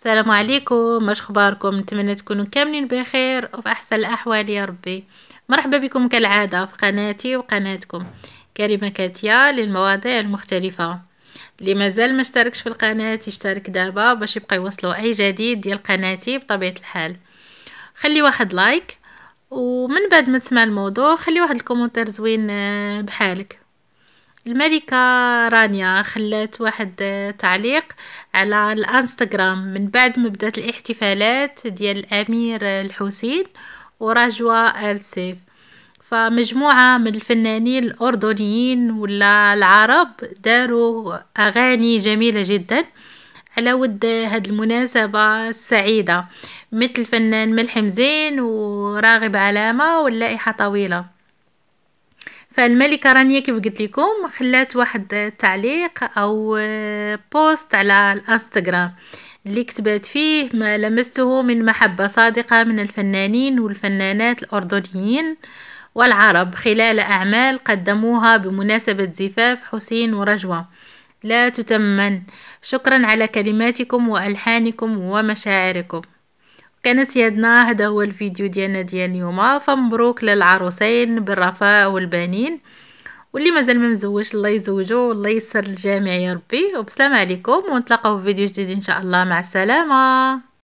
السلام عليكم اش اخباركم نتمنى تكونوا كاملين بخير وفي احسن الاحوال يا ربي مرحبا بكم كالعاده في قناتي وقناتكم كريمه كاتيا للمواضيع المختلفه اللي مازال ما اشتركش في القناه يشترك دابا باش يبقى يوصلوا اي جديد ديال قناتي بطبيعه الحال خلي واحد لايك ومن بعد ما تسمع الموضوع خلي واحد الكومنتير زوين آه، بحالك الملكة رانيا خلت واحد تعليق على الانستغرام من بعد ما بدات الاحتفالات ديال الامير الحسين ورجوى السيف فمجموعة من الفنانين الأردنيين ولا العرب داروا أغاني جميلة جدا على ود هاد المناسبة السعيدة مثل الفنان ملحم زين وراغب علامة واللائحة طويلة فالملكه رانيا كيف قلت لكم خلات واحد التعليق او آه، بوست على الانستغرام اللي كتبت فيه ما لمسته من محبه صادقه من الفنانين والفنانات الاردنيين والعرب خلال اعمال قدموها بمناسبه زفاف حسين ورجوه لا تتمن شكرا على كلماتكم والحانكم ومشاعركم كان سيادنا هذا هو الفيديو ديالنا ديال اليوم فمبروك للعروسين بالرفاء والبنين واللي مازال ما مزوجش الله يزوجو والله يسر الجامع يا ربي وبسلام عليكم ونتلاقاو في فيديو جديد ان شاء الله مع السلامه